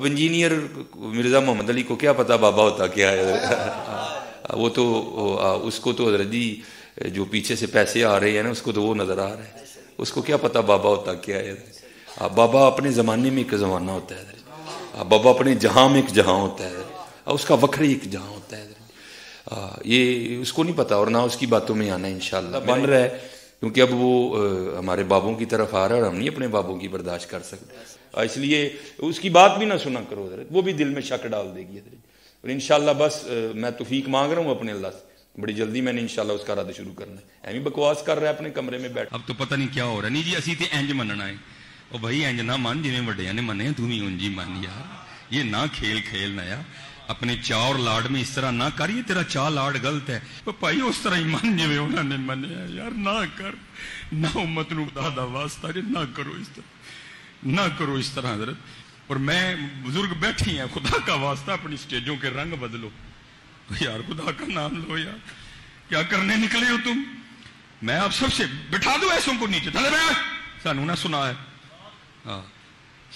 अब इंजीनियर मिर्ज़ा मोहम्मद अली को क्या पता बाबा होता क्या है वो तो उसको तो हजरत जी जो पीछे से पैसे आ रहे हैं ना उसको तो वो नज़र आ रहा है उसको क्या पता बाबा होता क्या है बाबा अपने ज़माने में एक ज़माना होता है बाबा अपने जहाँ में एक जहाँ होता है उसका वक्र एक जहाँ होता है आ, ये उसको नहीं पता और ना उसकी बातों में आना इंशाल्लाह बन रहा है क्योंकि अब वो आ, हमारे बाबों की तरफ आ रहा है और हम नहीं अपने बाबों की बर्दाश्त कर सकते इसलिए उसकी बात भी ना सुना करो हजरत वो भी दिल में शक डाल देगी हजरत और इन बस मैं तोफीक मांग रहा हूँ अपने अल्लाह से बड़ी जल्दी मैंने इनशाला उसका रद्द शुरू करना है एवं बकवास कर रहा है अपने कमरे में बैठ अब तो पता नहीं क्या हो रहा नहीं जी असी तो इंज मनना है ਉਹ भाई इंज ना ਮੰਨ जिन्हें ਵੱਡਿਆਂ ने मने तू भी ਉਂਝ ਹੀ ਮੰਨ ਯਾਰ ਇਹ ਨਾ खेल ਖੇਲ ਨਾ ਯਾਰ अपने चाह और लाड में इस तरह ना करिए तेरा चाह लाड गलत है पर भाई उस तरह ही मन जिम्मे उन्होंने मनिया यार ना कर ना उम्मत नु वास्ता जे ना करो इस तरह ना करो इस तरह हजरत और मैं बुजुर्ग बैठी हैं खुदा का वास्ता अपनी स्टेजों के रंग बदलो तो यार खुदा का नाम लो यार क्या करने निकले हो तुम मैं आप सबसे बिठा दो ऐसों को नीचे थले बैठ सानू ना सुना है हाँ।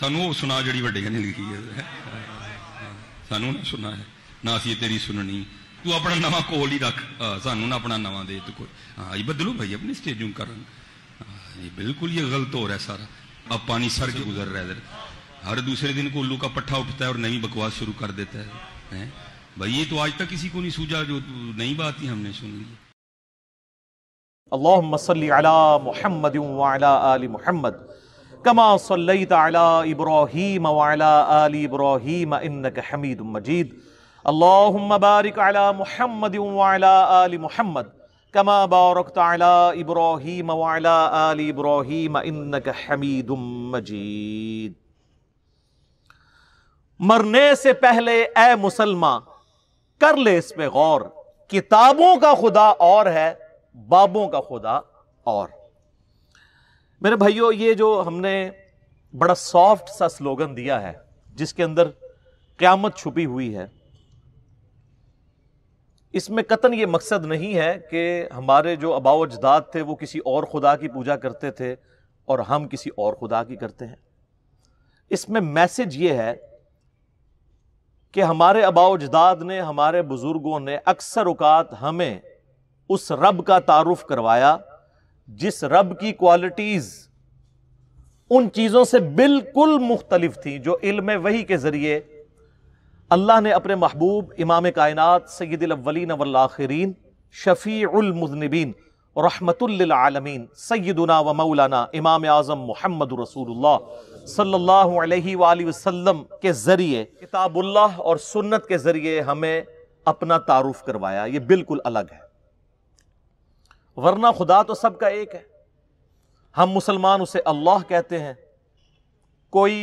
सानू वो सुना जड़ी वे ने लिखी है हाँ। सानू ना सुना है ना असी तेरी सुननी तू अपना नवा कोल ही रख हाँ, सानू ना अपना नवा दे तू कोई हाँ ये बदलो भाई अपनी स्टेजों का रंग ये बिल्कुल ये गलत हो रहा है सारा अब पानी सर के गुजर रहा है इधर हर दूसरे दिन को उल्लू का पट्ठा उठता है और नई बकवास शुरू कर देता है हैं भाई ये तो आज तक किसी को नहीं सूझा जो नई बात ही हमने सुन ली اللهم صل على محمد وعلى ال محمد كما صليت على ابراهيم وعلى ال ابراهيم انك حميد مجيد اللهم بارك على محمد وعلى ال محمد कमा बारक तला इब्राहिम वाला आल इब्राहिम इन्नक हमीदुम मजीद मरने से पहले ए मुसलमा कर ले इस पे गौर किताबों का खुदा और है बाबों का खुदा और मेरे भाइयों ये जो हमने बड़ा सॉफ्ट सा स्लोगन दिया है जिसके अंदर क्यामत छुपी हुई है इसमें कतन ये मकसद नहीं है कि हमारे जो अबाव अजदाद थे वो किसी और खुदा की पूजा करते थे और हम किसी और खुदा की करते हैं इसमें मैसेज ये है कि हमारे अबाव अजदाद ने हमारे बुज़ुर्गों ने अक्सर उकात हमें उस रब का तारुफ करवाया जिस रब की क्वालिटीज़ उन चीज़ों से बिल्कुल मुख्तलिफ थी जो इल्म वही के ज़रिए अल्लाह ने अपने महबूब इमाम कायनत सैदिलवलिन वल्लाखरीन शफ़ीमजनबीन रहमतुल्लमीन सैदुना व मौलाना इमाम आज़म महमद रसूल सल्ला अलैहि के ज़रिए किताबुल्लाह और सुन्नत के ज़रिए हमें अपना तारुफ करवाया ये बिल्कुल अलग है वरना खुदा तो सबका एक है हम मुसलमान उसे अल्लाह कहते हैं कोई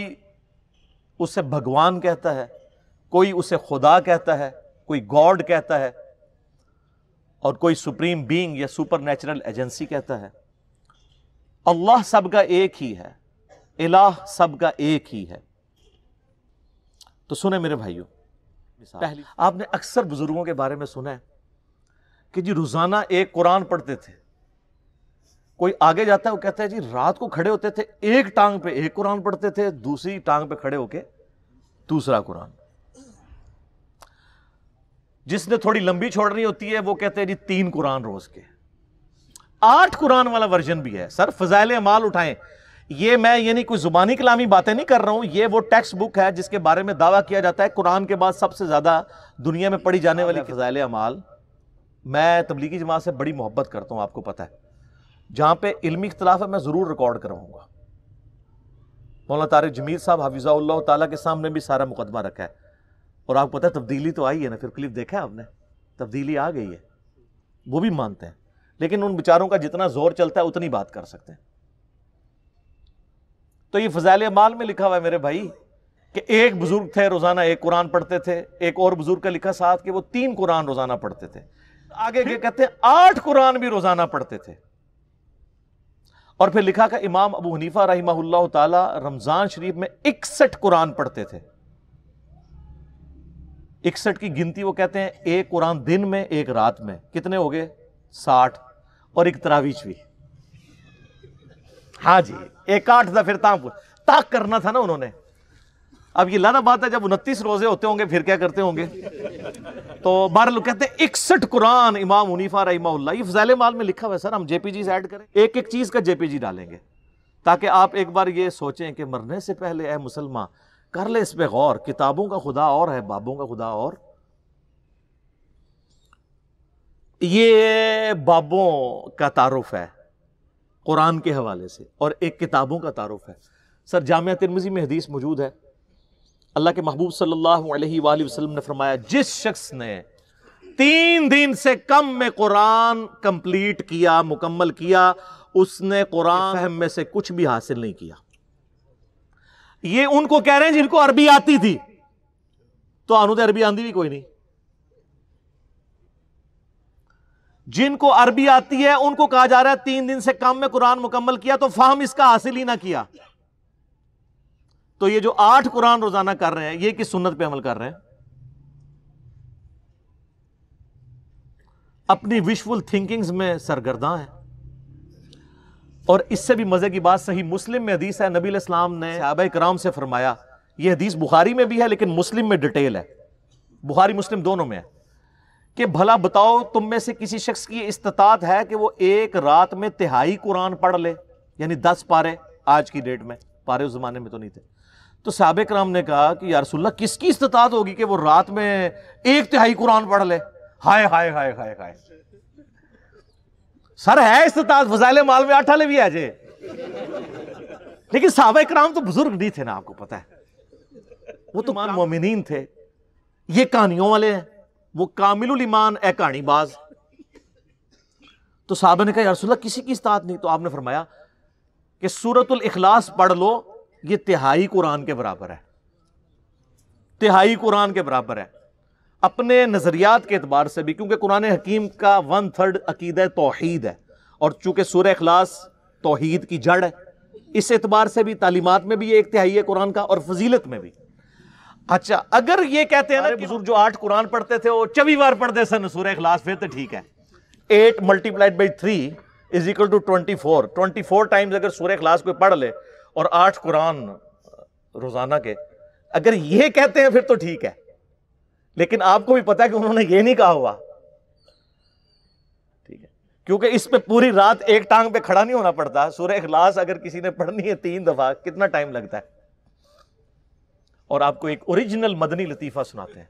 उसे भगवान कहता है कोई उसे खुदा कहता है कोई गॉड कहता है और कोई सुप्रीम बीइंग या सुपर नेचुरल एजेंसी कहता है अल्लाह सब का एक ही है इलाह सब का एक ही है तो सुने मेरे भाइयों पहली आपने अक्सर बुजुर्गों के बारे में सुना है कि जी रोजाना एक कुरान पढ़ते थे कोई आगे जाता है वो कहता है जी रात को खड़े होते थे एक टांग पे एक कुरान पढ़ते थे दूसरी टांग पे खड़े होके दूसरा कुरान जिसने थोड़ी लंबी छोड़नी होती है वो कहते हैं जी तीन कुरान रोज के आठ कुरान वाला वर्जन भी है सर फजाइल अमाल उठाएं ये मैं ये कोई जुबानी कलामी बातें नहीं कर रहा हूं ये वो टेक्स्ट बुक है जिसके बारे में दावा किया जाता है कुरान के बाद सबसे ज्यादा दुनिया में पढ़ी जाने वाली फजाइल अमाल मैं तबलीगी जमात से बड़ी मोहब्बत करता हूं आपको पता है जहां पर इलमी इख्तलाफ है मैं ज़रूर रिकॉर्ड करवाऊंगा मौलाना तारिक जमीर साहब हफिज़ाउल्ला ताला के सामने भी सारा मुकदमा रखा है और आपको पता है तब्दीली तो आई है ना फिर क्लिप देखा है आपने तब्दीली आ गई है वो भी मानते हैं लेकिन उन बेचारों का जितना जोर चलता है उतनी बात कर सकते हैं तो ये फजाल माल में लिखा हुआ है मेरे भाई कि एक बुजुर्ग थे रोजाना एक कुरान पढ़ते थे एक और बुजुर्ग का लिखा साथ कि वो तीन कुरान रोजाना पढ़ते थे आगे के कहते हैं आठ कुरान भी रोजाना पढ़ते थे और फिर लिखा का इमाम अबू हनीफा रही रमजान शरीफ में इकसठ कुरान पढ़ते थे इकसठ की गिनती वो कहते हैं एक कुरान दिन में एक रात में कितने हो गए साठ और एक तरावीच भी हाँ जी एक आठ था फिर ताक ताक करना था ना उन्होंने अब ये लाना बात है जब उनतीस रोजे होते होंगे फिर क्या करते होंगे तो बारह लोग कहते हैं इकसठ कुरान इमाम मुनीफा रही ये माल में लिखा हुआ है सर हम जेपीजी ऐड करें एक एक चीज का जेपीजी डालेंगे ताकि आप एक बार ये सोचें कि मरने से पहले ए मुसलमान कर ले इस पर गौर किताबों का खुदा और है बाबों का खुदा और ये बाबों का तारुफ है कुरान के हवाले से और एक किताबों का तारुफ है सर जामिया तिरमिजी में हदीस मौजूद है अल्लाह के महबूब सल्लल्लाहु अलैहि वसल्लम ने फरमाया जिस शख्स ने तीन दिन से कम में कुरान कंप्लीट किया मुकम्मल किया उसने कुरान में से कुछ भी हासिल नहीं किया ये उनको कह रहे हैं जिनको अरबी आती थी तो आनू तो अरबी आंदी भी कोई नहीं जिनको अरबी आती है उनको कहा जा रहा है तीन दिन से काम में कुरान मुकम्मल किया तो फाहम इसका हासिल ही ना किया तो ये जो आठ कुरान रोजाना कर रहे हैं ये किस सुन्नत पे अमल कर रहे हैं अपनी विशफुल थिंकिंग्स में सरगर्दा हैं और इससे भी मज़े की बात सही मुस्लिम में हदीस है नबी इस्लाम ने सहाबा कराम से फरमाया ये हदीस बुखारी में भी है लेकिन मुस्लिम में डिटेल है बुखारी मुस्लिम दोनों में है कि भला बताओ तुम में से किसी शख्स की इस्तात है कि वो एक रात में तिहाई कुरान पढ़ ले यानी दस पारे आज की डेट में पारे उस ज़माने में तो नहीं थे तो साहब कराम ने कहा कि यारसोल्ला किसकी इस्तात होगी कि वो रात में एक तिहाई कुरान पढ़ ले हाय हाय हाय हाय हाय सर है इस्तात फजाइल माल में आठा ले भी है जे लेकिन साहब कराम तो बुजुर्ग नहीं थे ना आपको पता है वो तो मान मोमिन थे ये कहानियों वाले हैं वो कामिल ईमान ए कहानी बाज तो साहब ने कहा यारसोल्ला किसी की इस्ताद नहीं तो आपने फरमाया कि सूरत अखलास पढ़ लो ये तिहाई कुरान के बराबर है तिहाई कुरान के बराबर है अपने नज़रियात के अतबार से भी क्योंकि कुरान हकीम का वन थर्ड अकीद तोहद है और चूँकि सूर अखलास तोहद की जड़ है इस एतबार से भी तालीमत में भी ये एक तिहाई है कुरान का और फजीलत में भी अच्छा अगर ये कहते हैं ना बुजुर्ग जो आठ कुरान पढ़ते थे वो चौबी बार पढ़ते सन सूर अखलास फिर तो ठीक है eight multiplied by three is equal to twenty four twenty four times अगर सूर्य अखलास कोई पढ़ ले और आठ कुरान रोजाना के अगर ये कहते हैं फिर तो ठीक है लेकिन आपको भी पता है कि उन्होंने ये नहीं कहा हुआ ठीक है क्योंकि इस पे पूरी रात एक टांग पे खड़ा नहीं होना पड़ता सूर्य इखलास अगर किसी ने पढ़नी है तीन दफा कितना टाइम लगता है और आपको एक ओरिजिनल मदनी लतीफ़ा सुनाते हैं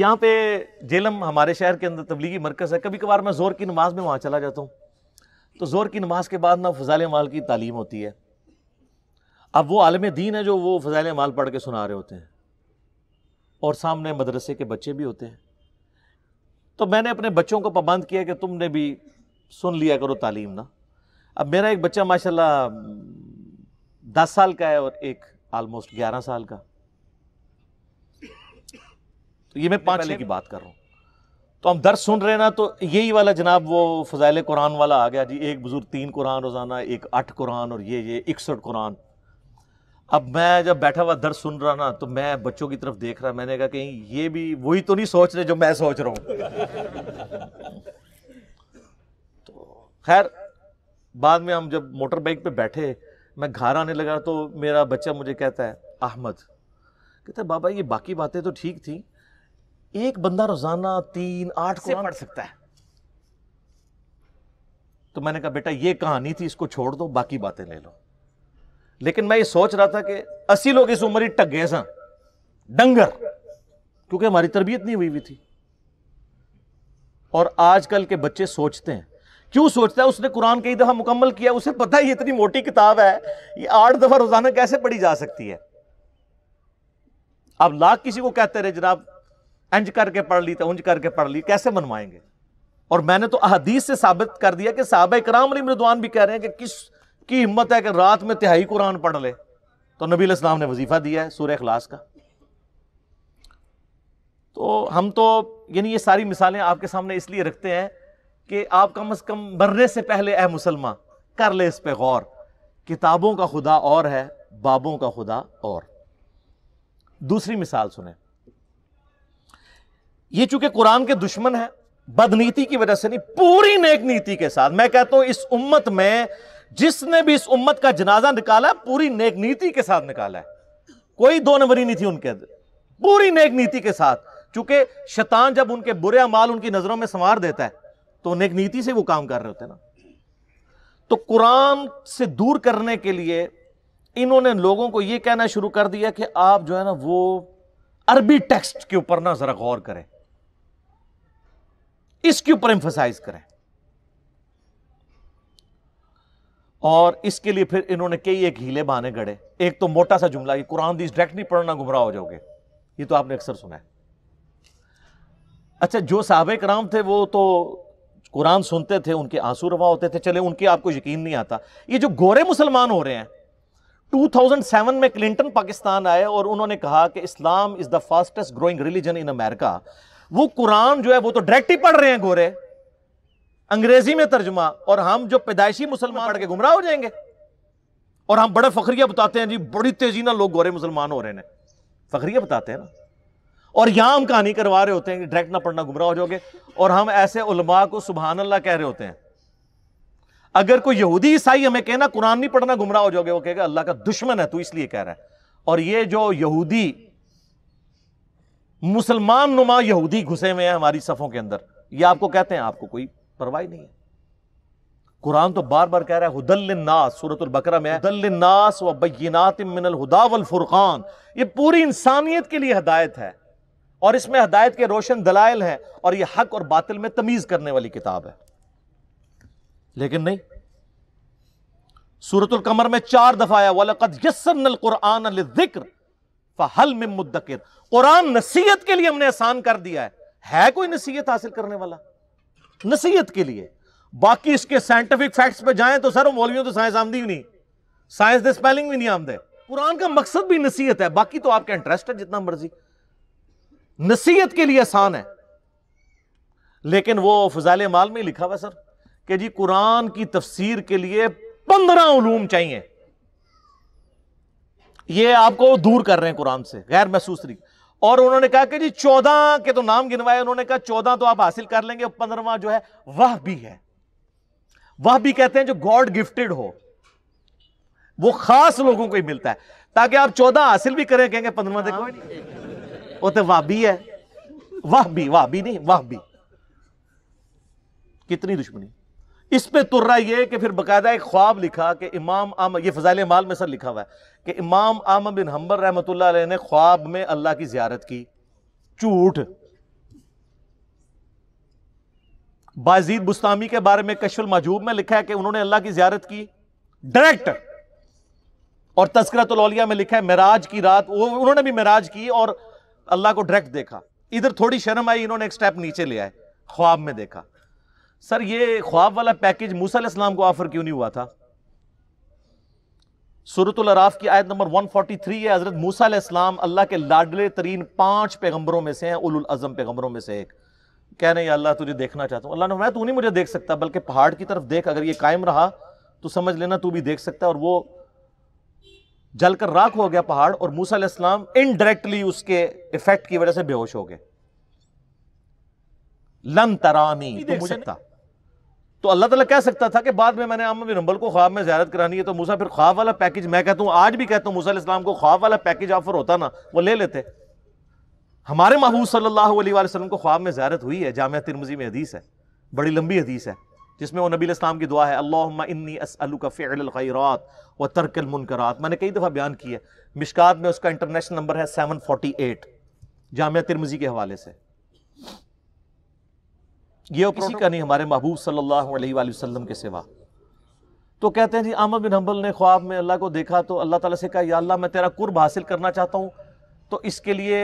यहां पे जेलम हमारे शहर के अंदर तबलीगी मरकज़ है कभी कभार मैं ज़ोर की नमाज में वहां चला जाता हूँ तो ज़ोर की नमाज के बाद ना फ़जाल माल की तालीम होती है अब वो आलम दीन है जो वो फ़जाल माल पढ़ के सुना रहे होते हैं और सामने मदरसे के बच्चे भी होते हैं तो मैंने अपने बच्चों को पाबंद किया कि तुमने भी सुन लिया करो तालीम ना अब मेरा एक बच्चा माशाल्लाह हम्म, दस साल का है और एक आलमोस्ट ग्यारह साल का तो ये मैं पाँच की बात कर रहा हूँ तो हम दर्द सुन रहे ना तो यही वाला जनाब वो फजाइल कुरान वाला आ गया जी एक बुज़ुर्ग तीन कुरान रोज़ाना एक आठ कुरान और ये ये इकसठ कुरान अब मैं जब बैठा हुआ दर्द सुन रहा ना तो मैं बच्चों की तरफ देख रहा मैंने कहा कहीं ये भी वही तो नहीं सोच रहे जो मैं सोच रहा हूँ तो खैर बाद में हम जब मोटर बाइक पे बैठे मैं घर आने लगा तो मेरा बच्चा मुझे कहता है अहमद कहता है बाबा ये बाकी बातें तो ठीक थी एक बंदा रोजाना तीन आठ से पढ़ सकता है तो मैंने कहा बेटा ये कहानी थी इसको छोड़ दो बाकी बातें ले लो लेकिन मैं ये सोच रहा था कि अस्सी लोग इस उम्र ही टक गए सा डंगर क्योंकि हमारी तरबियत नहीं हुई हुई थी और आजकल के बच्चे सोचते हैं क्यों सोचता है उसने कुरान कई दफ़ा मुकम्मल किया उसे पता ही इतनी मोटी किताब है ये आठ दफ़ा रोज़ाना कैसे पढ़ी जा सकती है आप लाख किसी को कहते रहे जनाब इंज करके पढ़ ली तो उंज करके पढ़ ली कैसे मनवाएंगे और मैंने तो अहदीस से साबित कर दिया कि साहब कराम मृदवान भी कह रहे हैं कि किस की हिम्मत है कि रात में तिहाई कुरान पढ़ ले तो नबी इस्लाम ने वजीफा दिया है सूर्य अखलास का तो हम तो यानी ये सारी मिसालें आपके सामने इसलिए रखते हैं कि आप कम अज़ कम मरने से पहले अह मुसलमान कर ले इस पर गौर किताबों का खुदा और है बाबों का खुदा और दूसरी मिसाल सुने ये चूंकि कुरान के दुश्मन है बदनीति की वजह से नहीं पूरी नेक नीति के साथ मैं कहता हूं इस उम्मत में जिसने भी इस उम्मत का जनाजा निकाला पूरी नेक नीति के साथ निकाला है कोई दो नंबरी नहीं थी उनके अंदर पूरी नेक नीति के साथ चूंकि शैतान जब उनके बुरे अमाल उनकी नजरों में संवार देता है तो नेक नीति से वो काम कर रहे होते ना तो कुरान से दूर करने के लिए इन्होंने लोगों को यह कहना शुरू कर दिया कि आप जो है ना वो अरबी टेक्स्ट के ऊपर ना जरा गौर करें इसके ऊपर एम्फोसाइज करें और इसके लिए फिर इन्होंने कई एक हीले बहाने गढ़े एक तो मोटा सा जुमला ये कुरान दीज डायरेक्ट नहीं पढ़ना गुमराह हो जाओगे ये तो आपने अक्सर सुना है अच्छा जो साहब कराम थे वो तो कुरान सुनते थे उनके आंसू रवा होते थे चले उनके आपको यकीन नहीं आता ये जो गोरे मुसलमान हो रहे हैं 2007 में क्लिंटन पाकिस्तान आए और उन्होंने कहा कि Islam is the fastest growing religion in America वो कुरान जो है वो तो डायरेक्ट ही पढ़ रहे हैं गोरे अंग्रेजी में तर्जुमा और हम जो पैदाइशी मुसलमान पढ़ के गुमराह हो जाएंगे और हम बड़े फखरिया बताते हैं जी बड़ी तेजी ना लोग गोरे मुसलमान हो रहे हैं फखरिया बताते हैं ना और यहां हम कहानी करवा रहे होते हैं कि डायरेक्ट ना पढ़ना गुमराह हो जाओगे और हम ऐसे उलमा को सुबहान अल्लाह कह रहे होते हैं अगर कोई यहूदी ईसाई हमें कहना कुरान नहीं पढ़ना गुमराह हो जाओगे वो कहेगा अल्लाह का दुश्मन है तू इसलिए कह रहा है और ये जो यहूदी मुसलमान नुमा यहूदी घुसे हुए हैं हमारी सफ़ों के अंदर ये आपको कहते हैं आपको कोई परवाही नहीं है कुरान तो बार बार कह रहा है नास सूरत बकरा में है नास व बैनात मिनल हुदावल फुरकान ये पूरी इंसानियत के लिए हदायत है और इसमें हदायत के रोशन दलाइल हैं और ये हक और बातिल में तमीज़ करने वाली किताब है लेकिन नहीं सूरतुल कमर में चार दफा आया वलकद यसन में मुद्दकिर कुरान नसीहत के लिए हमने आसान कर दिया है है कोई नसीहत हासिल करने वाला नसीहत के लिए बाकी इसके साइंटिफिक फैक्ट्स पे जाएं तो सर मौलवियों तो साइंस आमदी भी नहीं साइंस दे स्पेलिंग भी नहीं आमदे कुरान का मकसद भी नसीहत है बाकी तो आपका इंटरेस्ट है जितना मर्जी नसीहत के लिए आसान है लेकिन वो फजाल माल में लिखा हुआ सर कि जी कुरान की तफसीर के लिए पंद्रह उलूम चाहिए ये आपको दूर कर रहे हैं कुरान से गैर महसूस तरीके और उन्होंने कहा कि जी चौदह के तो नाम गिनवाए उन्होंने कहा चौदह तो आप हासिल कर लेंगे पंद्रवा जो है वह भी है वह भी कहते हैं जो गॉड गिफ्टेड हो वो खास लोगों को ही मिलता है ताकि आप चौदह हासिल भी करें कहेंगे पंद्रवा देखो हाँ। वो तो वाह भी है वाह भी वाह भी नहीं वाह भी कितनी दुश्मनी इस पे तुर्रा तो ये कि फिर बकायदा एक ख्वाब लिखा कि इमाम आम ये फजाइल माल में सर लिखा हुआ है कि इमाम आम बिन हम्बर रहमत ने ख्वाब में अल्लाह की जियारत की झूठ बाजीद बुस्तामी के बारे में कशफुल मजूब में लिखा है कि उन्होंने अल्लाह की जियारत की डायरेक्ट और तस्करतौलिया में लिखा है मराज की रात वो उन्होंने भी मराज की और अल्लाह को डायरेक्ट देखा इधर थोड़ी शर्म आई इन्होंने एक स्टेप नीचे लिया है ख्वाब में देखा सर ये ख्वाब वाला पैकेज मूसा इस्लाम को ऑफर क्यों नहीं हुआ था सूरतुल अराफ की आयत नंबर 143 है हज़रत मूसा इस्लाम अल्लाह के लाडले तरीन पांच पैगंबरों में से हैं उल अज़म पैगंबरों में से एक कह रहे अल्लाह तुझे देखना चाहता हूँ अल्लाह ने मैं तू नहीं मुझे देख सकता बल्कि पहाड़ की तरफ देख अगर ये कायम रहा तो समझ लेना तू भी देख सकता है और वो जलकर राख हो गया पहाड़ और मूसा इस्लाम इनडायरेक्टली उसके इफेक्ट की वजह से बेहोश हो गए लम तरानी तो मुझे तो अल्लाह तला कह सकता था कि बाद में मैंने आम बिन हम्बल को ख्वाब में ज्यारत करानी है तो मूसा फिर ख्वाब वाला पैकेज मैं कहता हूँ आज भी कहता हूँ मूसा इस्लाम को ख्वाब वाला पैकेज ऑफर होता ना वो ले लेते हमारे महबूब सल्लल्लाहु अलैहि वसल्लम को ख्वाब में ज्यारत हुई है जामिया तिरमजी में हदीस है बड़ी लंबी हदीस है जिसमें वो नबी इस्लाम की दुआ है अल्लाह इन्नी व तरकल मुनकरात मैंने कई दफ़ा बयान किया मिशकात में उसका इंटरनेशनल नंबर है सेवन फोर्टी एट जामिया तिरमजी के हवाले से ये किसी का नहीं हमारे महबूब सल्लल्लाहु अलैहि वसल्लम के सिवा तो कहते हैं जी अहमद बिन हम्बल ने ख्वाब में अल्लाह को देखा तो अल्लाह ताला से कहा या अल्लाह मैं तेरा कुर्ब हासिल करना चाहता हूँ तो इसके लिए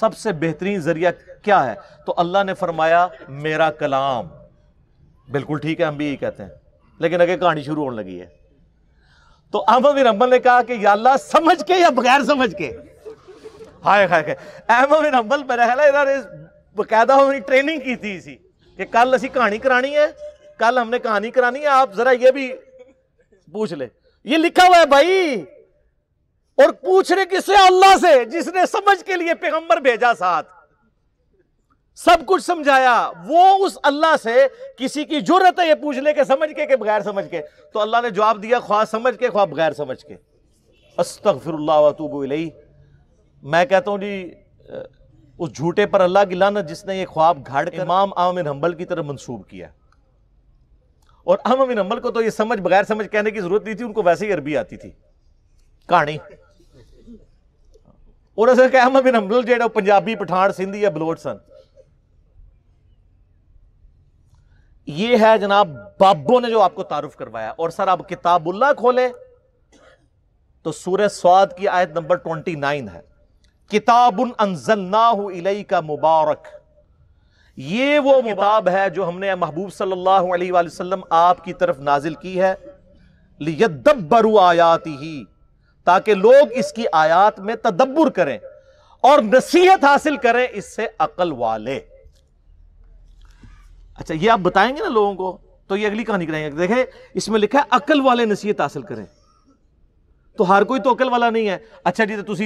सबसे बेहतरीन जरिया क्या है तो अल्लाह ने फरमाया मेरा कलाम बिल्कुल ठीक है हम भी यही कहते हैं लेकिन अगर कहानी शुरू होने लगी है तो अहमद बिन हम्बल ने कहा कि या अल्लाह समझ के या बगैर समझ के हाय हाय अहमद बिन हम्बल मेरा ख्याल ट्रेनिंग की थी इसी कि कल असी कहानी करानी है कल हमने कहानी करानी है आप जरा ये भी पूछ ले ये लिखा हुआ है भाई और पूछ रहे किससे अल्लाह से जिसने समझ के लिए पैगंबर भेजा साथ सब कुछ समझाया वो उस अल्लाह से किसी की जरूरत है ये पूछ ले के समझ के के बगैर समझ के तो अल्लाह ने जवाब दिया ख्वाह समझ के ख्वाब बगैर समझ के अस्तगफिरुल्लाह फिर इलैह मैं कहता हूं जी उस झूठे पर अल्लाह की लानत जिसने ये ख्वाब घाड़ इमाम आमिन हम्बल की तरफ मंसूब किया और आम बिन हम्बल को तो ये समझ बगैर समझ कहने की जरूरत नहीं थी उनको वैसे ही अरबी आती थी कहानी और असर क्या अहमद हम्बल जो पंजाबी पठान सिंधी या बलोट सन ये है जनाब बाबो ने जो आपको तारुफ करवाया और सर आप किताबुल्ला खोले तो सूर्य स्वाद की आयत नंबर ट्वेंटी नाइन है किताबुन का मुबारक ये वो किताब है जो हमने महबूब सल्लल्लाहु अलैहि वसल्लम आपकी तरफ नाजिल की है लियदब्बरु आयात ही ताकि लोग इसकी आयात में तदब्बर करें और नसीहत हासिल करें इससे अकल वाले अच्छा ये आप बताएंगे ना लोगों को तो ये अगली कहानी करेंगे देखें इसमें लिखा है अकल वाले नसीहत हासिल करें तो कोई तो अकल वाला नहीं है अच्छा जी तो तुम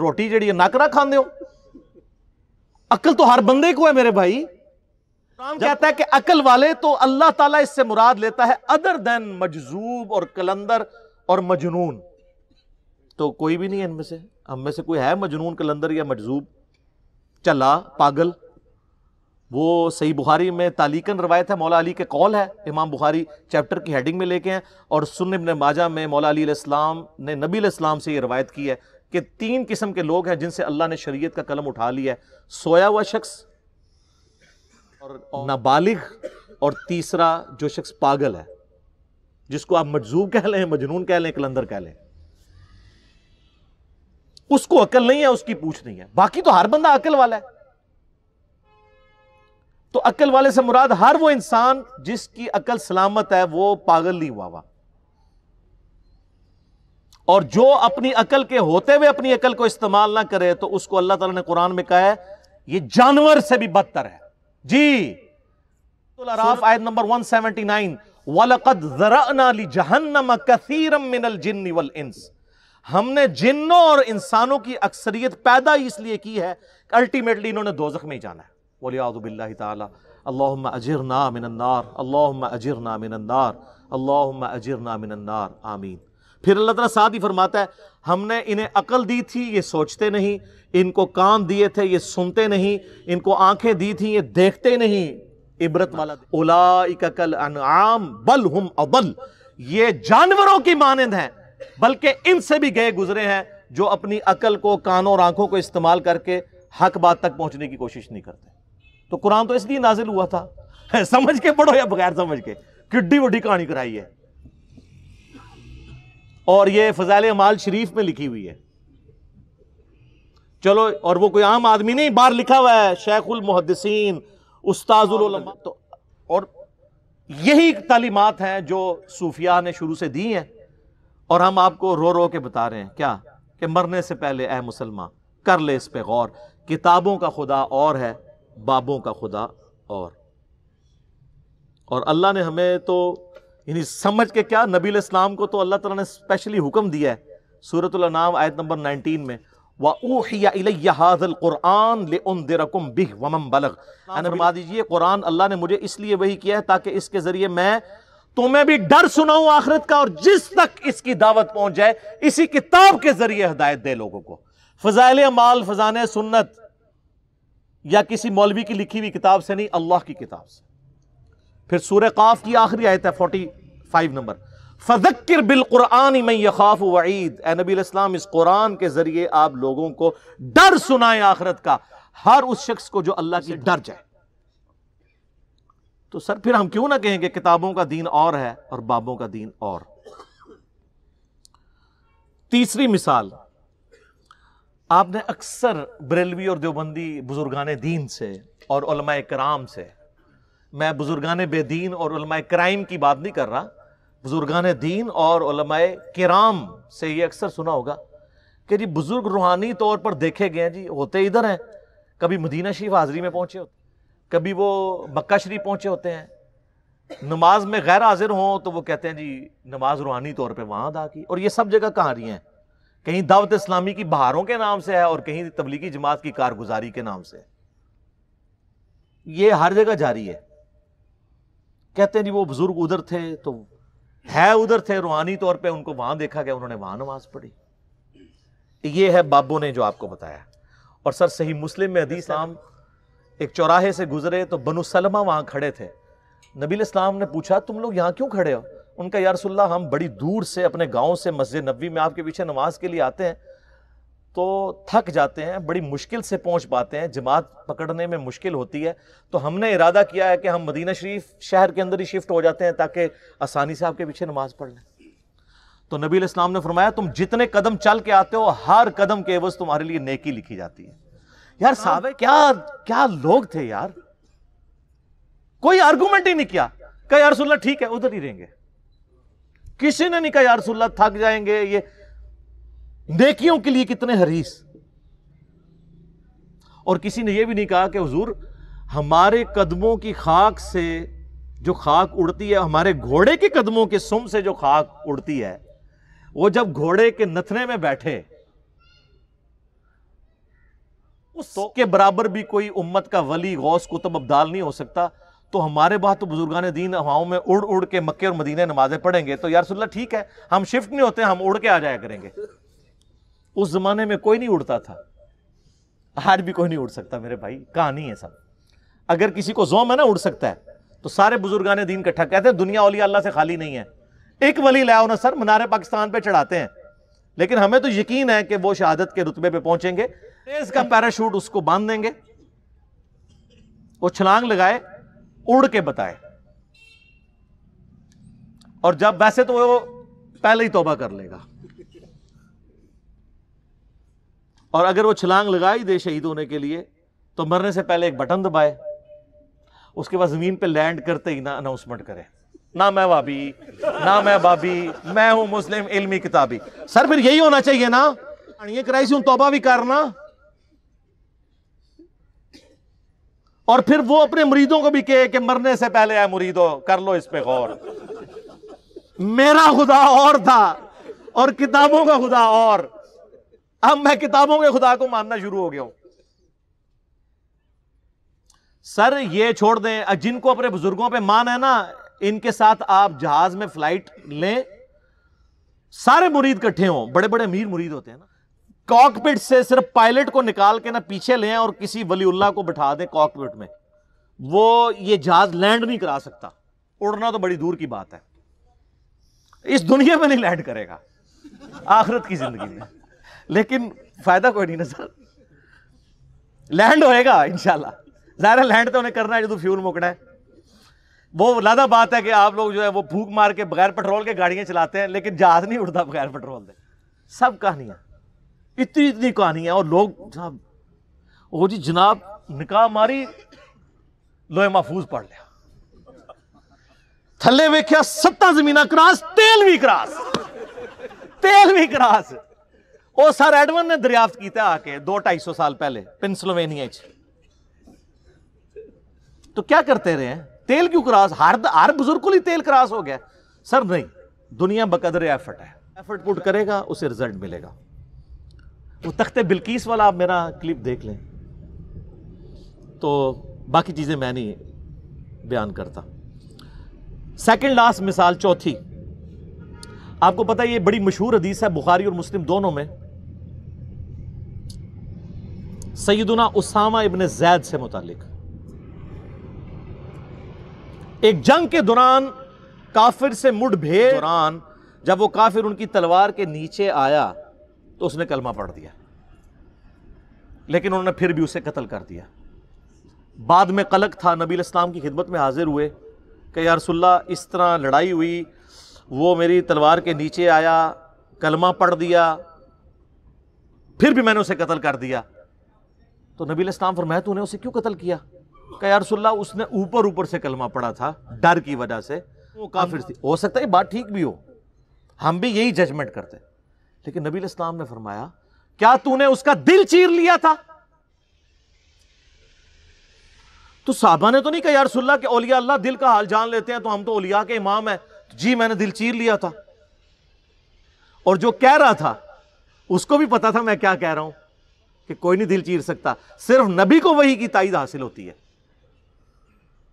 रोटी जी नक ना खाते हो अकल तो हर बंदे को है मेरे भाई राम कहता है कि अकल वाले तो अल्लाह ताला इससे मुराद लेता है अदर देन मजजूब और कलंदर और मजनून तो कोई भी नहीं है इनमें से हम में से कोई है मजनून कलंदर या मजजूब चला पागल वो सही बुखारी में तालीकन रवायत है मौला अली के कौल है इमाम बुखारी चैप्टर की हेडिंग में लेके हैं और सुन इबन माजा में मौला अली इस्लाम ने नबी अलैहिस्सलाम से ये रवायत की है कि तीन किस्म के लोग हैं जिनसे अल्लाह ने शरीयत का कलम उठा लिया है सोया हुआ शख्स और नाबालिग और तीसरा जो शख्स पागल है जिसको आप मजजूब कह लें मजनून कह लें कलंदर कह लें उसको अकल नहीं है उसकी पूछ नहीं है बाकी तो हर बंदा अकल वाला है तो अक्ल वाले से मुराद हर वो इंसान जिसकी अकल सलामत है वो पागल नहीं हुआ हुआ और जो अपनी अकल के होते हुए अपनी अकल को इस्तेमाल ना करे तो उसको अल्लाह ताला ने कुरान में कहा है ये जानवर से भी बदतर है जी तो आयत नंबर 179 वलकद जराना ली जहन्नम कसीरम मिनल जिन्नी वल इंस हमने जिन्नों और इंसानों की अक्सरियत पैदा इसलिए की है अल्टीमेटली इन्होंने दोजख में ही जाना है वलियाज़बिल्ल तल्लम अजर नामिन अल्लाम अजर आमीन फिर अल्लाह तला साथ ही फरमाता है हमने इन्हें अकल दी थी ये सोचते नहीं इनको कान दिए थे ये सुनते नहीं इनको आंखें दी थी ये देखते नहीं इबरत वाला उलाकल अनआम बल हम अबल ये जानवरों की मानंद हैं बल्कि इनसे भी गए गुजरे हैं जो अपनी अकल को कानों और आंखों को इस्तेमाल करके हक बात तक पहुंचने की कोशिश नहीं करते तो कुरान तो इसलिए नाजिल हुआ था समझ के पढ़ो या बगैर समझ के किड्डी वड्डी कहानी कराई है और ये फजाइल अमाल शरीफ में लिखी हुई है चलो और वो कोई आम आदमी नहीं बाहर लिखा हुआ है शेखुल मुहदसिन उस्ताजुल तो और यही तालीमत हैं जो सूफिया ने शुरू से दी हैं और हम आपको रो रो के बता रहे हैं क्या कि मरने से पहले ए मुसलमान कर ले इस पे गौर किताबों का खुदा और है बाबों का खुदा और और अल्लाह ने हमें तो यानी समझ के क्या नबी इस्लाम को तो अल्लाह ताला ने स्पेशली हुक्म दिया है सूरत नाम आयत नंबर 19 में हाँ, दीजिए कुरान अल्लाह ने मुझे इसलिए वही किया है ताकि इसके जरिए मैं तुम्हें भी डर सुनाऊं आखिरत का और जिस तक इसकी दावत पहुंच जाए इसी किताब के जरिए हदायत दे लोगों को फजाइल माल फजान सुन्नत या किसी मौलवी की लिखी हुई किताब से नहीं अल्लाह की किताब से फिर सूर्य काफ की आखिरी आयत है फोर्टी फाइव नंबर फजक्र बिल कुरान में यखाफ वईद नबी इस्लाम इस कुरान के जरिए आप लोगों को डर सुनाए आखरत का हर उस शख्स को जो अल्लाह की डर जाए तो सर फिर हम क्यों ना कहेंगे किताबों का दीन और है और बाबों का दीन और तीसरी मिसाल आपने अक्सर बरेलवी और देवबंदी बुजुर्गान दीन से और कराम से मैं बुजुर्गान बेदीन और क्राइम की बात नहीं कर रहा बुजुर्गान दीन और कराम से ये अक्सर सुना होगा कि जी बुजुर्ग रूहानी तौर पर देखे गए हैं जी होते इधर हैं कभी मदीना शरीफ हाजिरी में पहुंचे होते कभी वो मक्का शरीफ पहुंचे होते हैं नमाज में गैर हाजिर हों तो वो कहते हैं जी नमाज रूहानी तौर पर वहाँ अदा की और ये सब जगह कहाँ रही हैं कहीं दावत इस्लामी की बहारों के नाम से है और कहीं तबलीगी जमात की कारगुजारी के नाम से ये हर जगह जारी है कहते हैं जी वो बुजुर्ग उधर थे तो है उधर थे रूहानी तौर पे उनको वहां देखा गया उन्होंने वहां नमाज पढ़ी ये है बाबों ने जो आपको बताया और सर सही मुस्लिम में हदीस नाम एक चौराहे से गुजरे तो बनु सलमा वहां खड़े थे नबील इस्लाम ने पूछा तुम लोग यहां क्यों खड़े हो उनका यारसोल्ला हम बड़ी दूर से अपने गाँव से मस्जिद नबी में आपके पीछे नमाज के लिए आते हैं तो थक जाते हैं बड़ी मुश्किल से पहुंच पाते हैं जमात पकड़ने में मुश्किल होती है तो हमने इरादा किया है कि हम मदीना शरीफ शहर के अंदर ही शिफ्ट हो जाते हैं ताकि आसानी से आपके पीछे नमाज पढ़ लें तो नबी इस्लाम ने फरमाया तुम जितने कदम चल के आते हो हर कदम के एवज तुम्हारे लिए नेकी लिखी जाती है यार हाँ। साहब क्या क्या लोग थे यार कोई आर्गूमेंट ही नहीं किया क्या यार सुनना ठीक है उधर ही रहेंगे किसी ने नहीं कहा यार सुल्ला थक जाएंगे ये नेकियों के लिए कितने हरीस और किसी ने यह भी नहीं कहा कि हजूर हमारे कदमों की खाक से जो खाक उड़ती है हमारे घोड़े के कदमों के सुम से जो खाक उड़ती है वो जब घोड़े के नथने में बैठे तो उसके बराबर भी कोई उम्मत का वली गौस कुतुब अब्दाल नहीं हो सकता तो हमारे बात तो बुजुर्गान दीन हवाओं में उड़ उड़ के मक्के और मदीने नमाजें पढ़ेंगे तो यार सुल्ला ठीक है हम शिफ्ट नहीं होते हम उड़ के आ जाया करेंगे उस जमाने में कोई नहीं उड़ता था आज भी कोई नहीं उड़ सकता मेरे भाई कहानी है सब अगर किसी को जोम है ना उड़ सकता है तो सारे बुजुर्गान दीन इकट्ठा कहते हैं दुनिया औलिया अल्लाह से खाली नहीं है एक वली लाओ ना सर मनारे पाकिस्तान पर चढ़ाते हैं लेकिन हमें तो यकीन है कि वो शहादत के रुतबे पर पहुंचेंगे का पैराशूट उसको बांध देंगे वो छलांग लगाए उड़ के बताए और जब वैसे तो वो पहले ही तोबा कर लेगा और अगर वो छलांग लगा ही दे शहीद होने के लिए तो मरने से पहले एक बटन दबाए उसके बाद जमीन पे लैंड करते ही ना अनाउंसमेंट करे ना मैं भाभी ना मैं बाबी मैं हूं मुस्लिम इल्मी किताबी सर फिर यही होना चाहिए ना ये कराई से तोबा भी करना और फिर वो अपने मुरीदों को भी कहे कि मरने से पहले आए मुरीदो कर लो इस पे गौर मेरा खुदा और था और किताबों का खुदा और अब मैं किताबों के खुदा को मानना शुरू हो गया हूं सर ये छोड़ दें जिनको अपने बुजुर्गों पे मान है ना इनके साथ आप जहाज में फ्लाइट लें सारे मुरीद इकट्ठे हों बड़े बड़े अमीर मुरीद होते हैं ना कॉकपिट से सिर्फ पायलट को निकाल के ना पीछे ले और किसी वलीउल्ला को बिठा दें कॉकपिट में वो ये जहाज लैंड नहीं करा सकता उड़ना तो बड़ी दूर की बात है इस दुनिया में नहीं लैंड करेगा आखिरत की जिंदगी में लेकिन फायदा कोई नहीं ना सर लैंड होएगा इंशाल्लाह ज़ाहिर लैंड तो उन्हें करना है जो तो फ्यूल मुकड़ा है वो लादा बात है कि आप लोग जो है वो भूख मार के बगैर पेट्रोल के गाड़ियां चलाते हैं लेकिन जहाज नहीं उड़ता बगैर पेट्रोल दे सब कहानियां इतनी इतनी है और लोग जनाब वो जी जनाब निकाह मारी लोहे महफूज पढ़ लिया थले वेख्या सत्ता जमीना क्रास भी क्रास भी क्रास ਉਹ सर एडवन ने दरियाफ्त किया आके दो ढाई सौ साल पहले पेंसिलवेनिया तो क्या करते रहे हैं तेल क्यों क्रास हर हर बुजुर्ग को ही तेल क्रास हो गया सर नहीं दुनिया बकदर एफर्ट है एफर्ट पुट करेगा उसे रिजल्ट मिलेगा वो तख्त बिल्किस वाला आप मेरा क्लिप देख लें तो बाकी चीज़ें मैं नहीं बयान करता सेकंड लास्ट मिसाल चौथी आपको पता है ये बड़ी मशहूर हदीस है बुखारी और मुस्लिम दोनों में सैदुना उसामा इबन जैद से मुतलिक एक जंग के दौरान काफिर से मुठभेड़ दौरान जब वो काफिर उनकी तलवार के नीचे आया तो उसने कलमा पढ़ दिया लेकिन उन्होंने फिर भी उसे कत्ल कर दिया बाद में कलक था नबी इस्लाम की खिदमत में हाजिर हुए कि यारसोल्ला इस तरह लड़ाई हुई वो मेरी तलवार के नीचे आया कलमा पढ़ दिया फिर भी मैंने उसे कत्ल कर दिया तो नबी इस्लाम फरमाया तूने उसे क्यों कत्ल किया क्या यारसोल्ला उसने ऊपर ऊपर से कलमा पढ़ा था डर की वजह से वो काफिर थी हो सकता है बात ठीक भी हो हम भी यही जजमेंट करते लेकिन नबी इस्लाम ने फरमाया क्या तूने उसका दिल चीर लिया था तो साहबा ने तो नहीं कहा यार रसुल्ला के ओलिया अल्लाह दिल का हाल जान लेते हैं तो हम तो ओलिया के इमाम हैं तो, जी मैंने दिल चीर लिया था और जो कह रहा था उसको भी पता था मैं क्या कह रहा हूं कि कोई नहीं दिल चीर सकता सिर्फ नबी को वही की ताइद हासिल होती है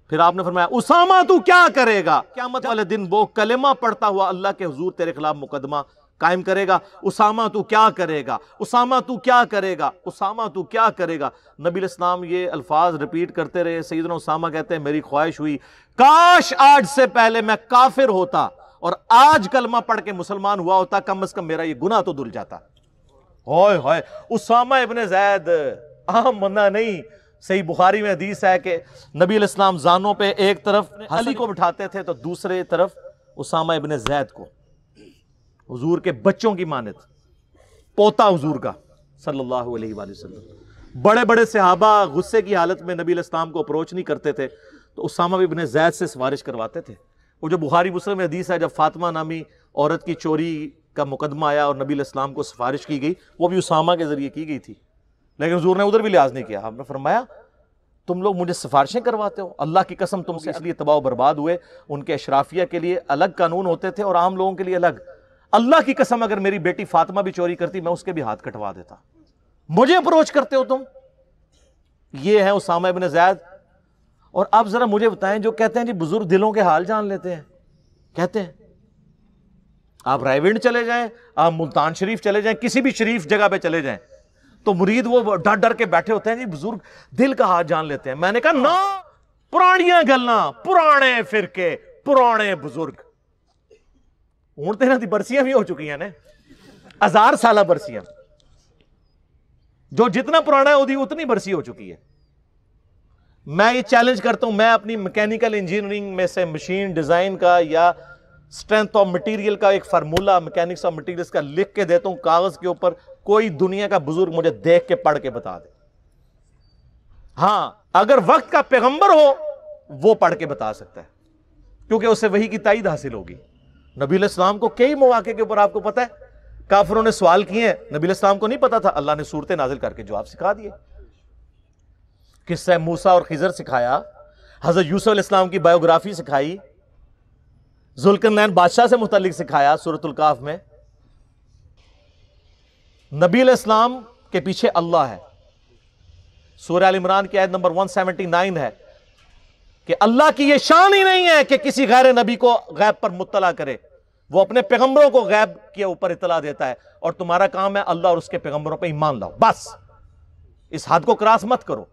फिर आपने फरमाया उसामा तू क्या करेगा क्या मत वाले दिन वो कलेमा पढ़ता हुआ अल्लाह के हजूर तेरे खिलाफ मुकदमा कायम करेगा उसामा तू क्या करेगा उसामा तू क्या करेगा उसामा तू क्या करेगा नबी इस्लाम ये अल्फाज रिपीट करते रहे सईद उसामा कहते हैं मेरी ख्वाहिश हुई काश आज से पहले मैं काफिर होता और आज कलमा पढ़ के मुसलमान हुआ होता कम अज कम मेरा ये गुना तो धुल जाता होय होय उसामा इबन जैद आम मना नहीं सही बुखारी में हदीस है कि नबी इस्लाम जानों पे एक तरफ हली को बिठाते थे तो दूसरे तरफ उसामा इबन जैद को हज़ूर के बच्चों की मानत पोता हज़ूर का सल्लल्लाहु अलैहि वसल्लम बड़े बड़े सहाबा गुस्से की हालत में नबी इस्लाम को अप्रोच नहीं करते थे तो उसामा भी अपने जैद से सिफारिश करवाते थे वो जो बुखारी मुस्लिम हदीस है जब फातिमा नामी औरत की चोरी का मुकदमा आया और नबी इस्लाम को सिफारिश की गई वो भी उसामा के ज़रिए की गई थी लेकिन हजूर ने उधर भी लिहाज नहीं किया हमने फरमाया तुम लोग मुझे सिफारिशें करवाते हो अल्लाह की कसम तुमसे इसलिए तबाह बर्बाद हुए उनके अशराफिया के लिए अलग कानून होते थे और आम लोगों के लिए अलग अल्लाह की कसम अगर मेरी बेटी फातिमा भी चोरी करती मैं उसके भी हाथ कटवा देता मुझे अप्रोच करते हो तुम ये है उसामा इबन जैद और आप जरा मुझे बताएं जो कहते हैं जी बुजुर्ग दिलों के हाल जान लेते हैं कहते हैं आप रायविंड चले जाए आप मुल्तान शरीफ चले जाए किसी भी शरीफ जगह पर चले जाए तो मुरीद वो डर डर के बैठे होते हैं जी बुजुर्ग दिल का हाथ जान लेते हैं मैंने कहा ना पुरानिया गल्ला पुराने फिरके पुराने बुजुर्ग ਹੁਣ तो इन्हों की ਬਰਸੀਆਂ भी हो चुकी ने हजार साल ਬਰਸੀਆਂ जो जितना पुराना है उतनी बरसी हो चुकी है मैं ये चैलेंज करता हूं मैं अपनी मैकेनिकल इंजीनियरिंग में से मशीन डिजाइन का या स्ट्रेंथ ऑफ मटेरियल का एक फार्मूला मैकेनिक्स ऑफ मटेरियल्स का लिख के देता हूं कागज के ऊपर कोई दुनिया का बुजुर्ग मुझे देख के पढ़ के बता दे हां अगर वक्त का पैगंबर हो वो पढ़ के बता सकता है क्योंकि उसे वही की ताइद हासिल होगी नबी इस्लाम को कई मौाक़े के ऊपर आपको पता है काफरों ने सवाल किए हैं नबी इस्लाम को नहीं पता था अल्लाह ने सूरत नाजिल करके जवाब सिखा दिए किस्सा मूसा और खिजर सिखाया हज़रत यूसुफ इस्लाम की बायोग्राफी सिखाई जुल्कन बादशाह से मुतलिक सिखाया सूरतुल्काफ में नबी इस्लाम के पीछे अल्लाह है सूर्य इमरान की आयत नंबर 179 है कि अल्लाह की यह शान ही नहीं है कि किसी गैर नबी को गैब पर मुतला करे वो अपने पैगंबरों को गैब के ऊपर इतला देता है और तुम्हारा काम है अल्लाह और उसके पैगंबरों पर ईमान लाओ बस इस हाथ को क्रास मत करो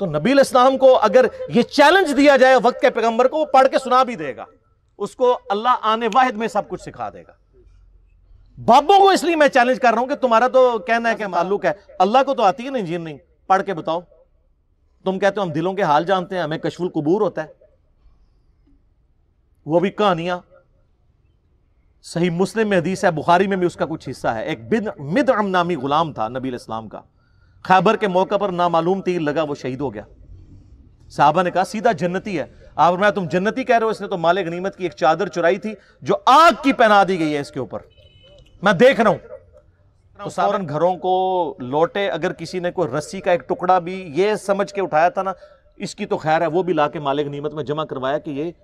तो नबी इस्लाम को अगर यह चैलेंज दिया जाए वक्त के पैगंबर को वो पढ़ के सुना भी देगा उसको अल्लाह आने वाहिद में सब कुछ सिखा देगा बाबों को इसलिए मैं चैलेंज कर रहा हूं कि तुम्हारा तो कहना है कि मालूक है अल्लाह को तो आती है ना इंजीनियरिंग पढ़ के बताओ तुम कहते हो हम दिलों के हाल जानते हैं हमें कशफुल कबूर होता है वो भी कहानियां सही मुस्लिम में हदीस है बुखारी में भी उसका कुछ हिस्सा है एक बिद मिद अम नामी गुलाम था नबी इस्लाम का खैबर के मौके पर नामालूम तीर लगा वो शहीद हो गया साहबा ने कहा सीधा जन्नती है आप मैं तुम जन्नती कह रहे हो इसने तो माले गनीमत की एक चादर चुराई थी जो आग की पहना दी गई है इसके ऊपर मैं देख रहा हूं तो साधारण घरों को लौटे अगर किसी ने कोई रस्सी का एक टुकड़ा भी ये समझ के उठाया था ना इसकी तो खैर है वो भी ला के मालिक नीमत में जमा करवाया कि ये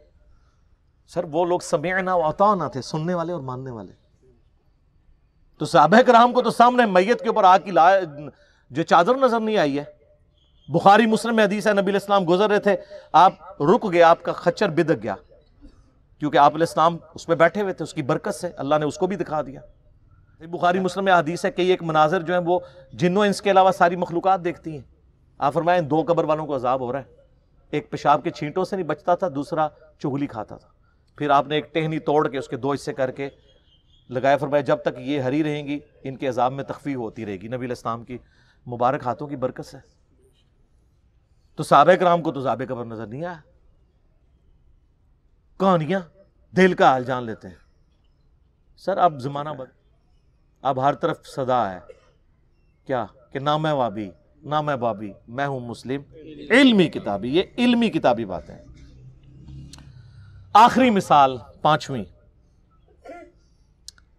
सर वो लोग समयना अता ना थे सुनने वाले और मानने वाले तो साहब कराम को तो सामने मैयत के ऊपर आग की ला जो चादर नजर नहीं आई है बुखारी मुस्लिम हदीस है नबी इस्लाम गुजर रहे थे आप रुक गए आपका खच्चर बिदक गया क्योंकि आप इस्लाम उस पर बैठे हुए थे उसकी बरकत से अल्लाह ने उसको भी दिखा दिया बुखारी मुस्लिम में हदीस है कि एक मनाजर जो है वो जिनों इसके अलावा सारी मखलूक देखती हैं आप इन दो कबर वालों को अजाब हो रहा है एक पेशाब के छींटों से नहीं बचता था दूसरा चुगली खाता था फिर आपने एक टहनी तोड़ के उसके दो हिस्से करके लगाया फरमाया जब तक ये हरी रहेंगी इनके अजाब में तखफी होती रहेगी नबी इस्लाम की मुबारक हाथों की बरकत है तो सबक राम को तो जाब कबर नज़र नहीं आया कहानियां दिल का हाल जान लेते हैं सर अब ज़माना बदल अब हर तरफ सदा है क्या कि ना मैं वाबी ना मैं बाबी मैं हूं मुस्लिम इल्मी किताबी ये इल्मी किताबी बात है आखिरी मिसाल पांचवी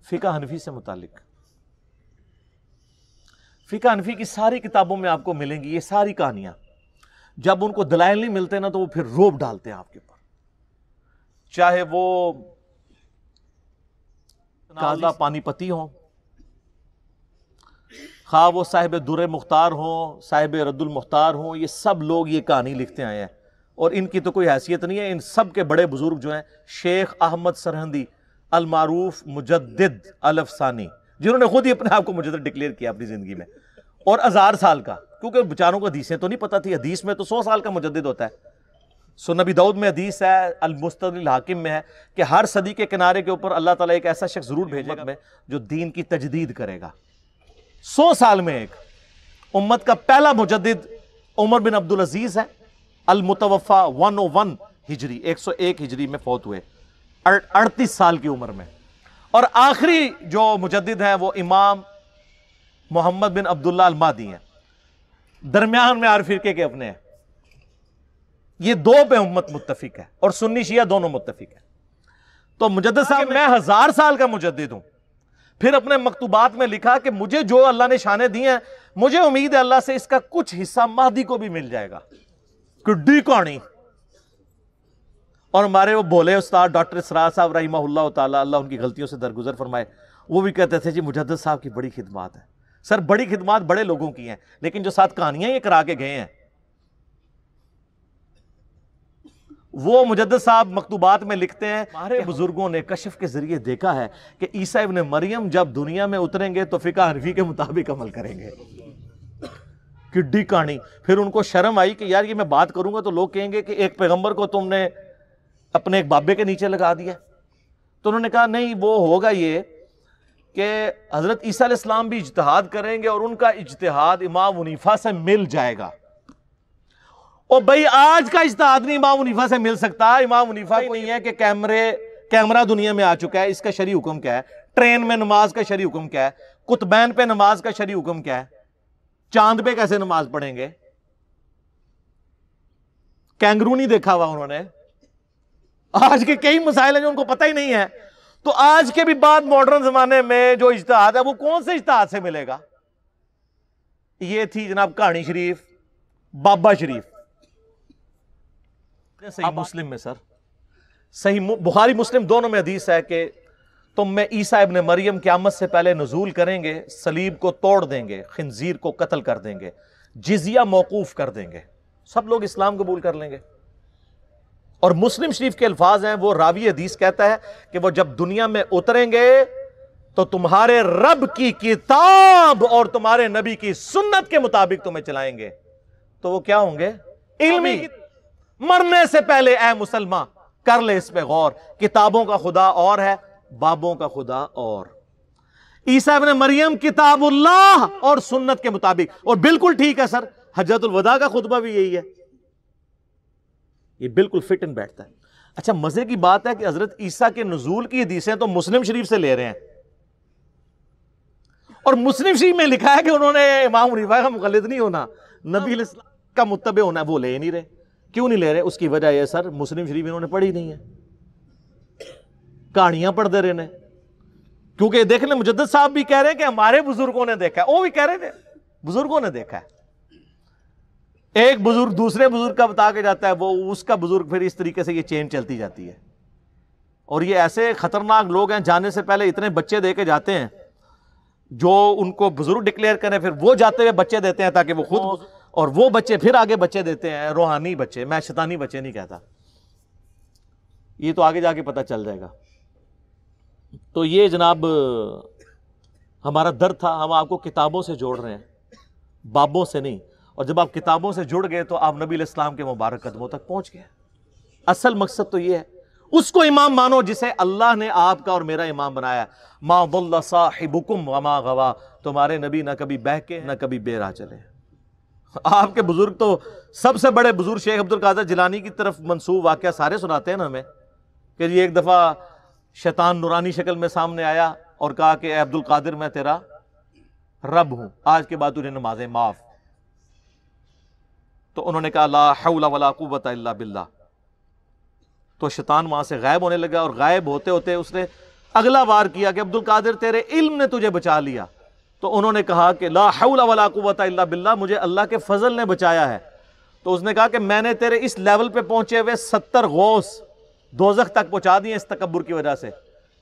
फिका हनफी से मुतालिक फिका हनफी की सारी किताबों में आपको मिलेंगी ये सारी कहानियां जब उनको दलाइल नहीं मिलते ना तो वो फिर रोब डालते हैं आपके ऊपर चाहे वो काला पानीपति हो खा वो साहिब दुर मुख्तार हों साहिब रद्दुलमुख्तार हों ये सब लोग ये कहानी लिखते आए हैं और इनकी तो कोई हैसियत नहीं है इन सब के बड़े बुज़ुर्ग जो हैं शेख अहमद सरहंदी अलमारूफ मुजद अलफसानी जिन्होंने खुद ही अपने आप को मुजद डिक्लेयर किया अपनी ज़िंदगी में और हज़ार साल का क्योंकि बेचारों को हदीसें तो नहीं पता थी हदीस में तो सौ साल का मुजद होता है सो नबी दाऊद में हदीस है अलमुस्त हाकिम में है कि हर सदी के किनारे के ऊपर अल्लाह ताला एक ऐसा शख्स ज़रूर भेजेगा में जो दीन की तजदीद करेगा सौ साल में एक उम्मत का पहला मुजद उमर बिन अब्दुल अजीज है अलमुतवफ़ा वन ओ वन हिजरी एक सौ एक हिजरी में फौत हुए अड़तीस साल की उम्र में और आखिरी जो मुजद है वो इमाम मोहम्मद बिन अब्दुल्ला अलमादी हैं दरमियान में आर फिरके के अपने हैं ये दो पे उम्मत मुतफिक है और सुन्नी शिया दोनों मुतफिक है तो मुजद साहब मैं हजार साल का मुजद हूं फिर अपने मकतूबात में लिखा कि मुझे जो अल्लाह ने शाने दी हैं मुझे उम्मीद है अल्लाह से इसका कुछ हिस्सा मादी को भी मिल जाएगा किड्डी कौड़ी और हमारे वो भोले उस्ताद डॉक्टर इसरा साहब रही अल्लाह उनकी गलतियों से दरगुजर फरमाए वो भी कहते थे जी मुजद साहब की बड़ी खिदमात है सर बड़ी खिदमात बड़े लोगों की हैं लेकिन जो साथ कहानियां ये करा के गए हैं वो मुजद साहब मकतूबात में लिखते हैं हमारे बुज़ुर्गों ने कशफ के ज़रिए देखा है कि ईसा इबन मरियम जब दुनिया में उतरेंगे तो फ़िका हरवी के मुताबिक अमल करेंगे किड्डी कहानी फिर उनको शर्म आई कि यार ये मैं बात करूंगा तो लोग कहेंगे कि एक पैगम्बर को तुमने अपने एक बाबे के नीचे लगा दिया तो उन्होंने कहा नहीं वो होगा ये कि हज़रत ईसा इस्लाम भी इजतहाद करेंगे और उनका इजतहाद इमाम मुनीफा से मिल जाएगा ओ भाई आज का इश्तहाद नहीं इमाम मुनीफा से मिल सकता इमाम मुनीफा को नहीं है कि कैमरे कैमरा दुनिया में आ चुका है इसका शरी हुक्म क्या है ट्रेन में नमाज का शरी हुक्म क्या है कुतबैन पे नमाज का शरी हुक्म क्या है चांद पे कैसे नमाज पढ़ेंगे कैंगरू नहीं देखा हुआ उन्होंने आज के कई मसाइल हैं जो उनको पता ही नहीं है तो आज के भी बाद मॉडर्न जमाने में जो इश्तहाद है वो कौन से इश्तहाद से मिलेगा ये थी जनाब कहानी शरीफ बाबा शरीफ सही मुस्लिम में सर सही बुखारी मुस्लिम दोनों में हदीस है कि तुम में ईसा इबन मरियम क्यामत से पहले नजूल करेंगे सलीब को तोड़ देंगे खंजीर को कत्ल कर देंगे जिजिया मौकूफ कर देंगे सब लोग इस्लाम कबूल कर लेंगे और मुस्लिम शरीफ के अल्फाज हैं वो रावी हदीस कहता है कि वो जब दुनिया में उतरेंगे तो तुम्हारे रब की किताब और तुम्हारे नबी की सुन्नत के मुताबिक तुम्हें चलाएंगे तो वो क्या होंगे इल्मी तो मरने से पहले ए मुसलमान कर ले इस पर गौर किताबों का खुदा और है बाबों का खुदा और ईसा ने मरियम किताबुल्लाह और सुन्नत के मुताबिक और बिल्कुल ठीक है सर हजरतुलवदा का खुतबा भी यही है ये बिल्कुल फिट इन बैठता है अच्छा मजे की बात है कि हजरत ईसा के नजूल की हदीसें तो मुस्लिम शरीफ से ले रहे हैं और मुस्लिम शरीफ में लिखा है कि उन्होंने इमाम रिफा का मुखलद नहीं होना नबी का मुतब होना वो ले नहीं रहे क्यों नहीं ले रहे उसकी वजह यह सर मुस्लिम शरीफ इन्होंने पढ़ी नहीं है कहानियां पढ़ते रहे ने क्योंकि देख ले मुजद साहब भी कह रहे हैं कि हमारे बुजुर्गों ने देखा है वो भी कह रहे थे बुजुर्गों ने देखा है एक बुजुर्ग दूसरे बुजुर्ग का बता के जाता है वो उसका बुजुर्ग फिर इस तरीके से ये चेन चलती जाती है और ये ऐसे खतरनाक लोग हैं जाने से पहले इतने बच्चे दे के जाते हैं जो उनको बुजुर्ग डिक्लेयर करें फिर वो जाते हुए बच्चे देते हैं ताकि वो खुद और वो बच्चे फिर आगे बच्चे देते हैं रूहानी बच्चे मैं शैतानी बच्चे नहीं कहता ये तो आगे जाके पता चल जाएगा तो ये जनाब हमारा दर्द था हम आपको किताबों से जोड़ रहे हैं बाबों से नहीं और जब आप किताबों से जुड़ गए तो आप नबी इस्लाम के मुबारक कदमों तक पहुंच गए असल मकसद तो ये है उसको इमाम मानो जिसे अल्लाह ने आपका और मेरा इमाम बनाया माँ साहिबुकुम वमा गवा तुम्हारे नबी ना कभी बह के ना कभी बेरा चले आपके बुजुर्ग तो सबसे बड़े बुजुर्ग शेख अब्दुल कादर जिलानी की तरफ मंसूब वाक्य सारे सुनाते हैं ना हमें कि ये एक दफ़ा शैतान नुरानी शक्ल में सामने आया और कहा कि अब्दुल कादिर मैं तेरा रब हूँ आज के बाद उन्हें नमाजें माफ़ तो उन्होंने कहा ला हौला वला बिल्ला तो शैतान वहां से गायब होने लगा और गायब होते होते उसने अगला वार किया कि अब्दुल कादिर तेरे इल्म ने तुझे बचा लिया तो उन्होंने कहा कि ला हौला वला इल्ला बिल्ला मुझे अल्लाह के फजल ने बचाया है तो उसने कहा कि मैंने तेरे इस लेवल पे पहुंचे हुए सत्तर गौस दोजख तक पहुंचा दिए इस तकबर की वजह से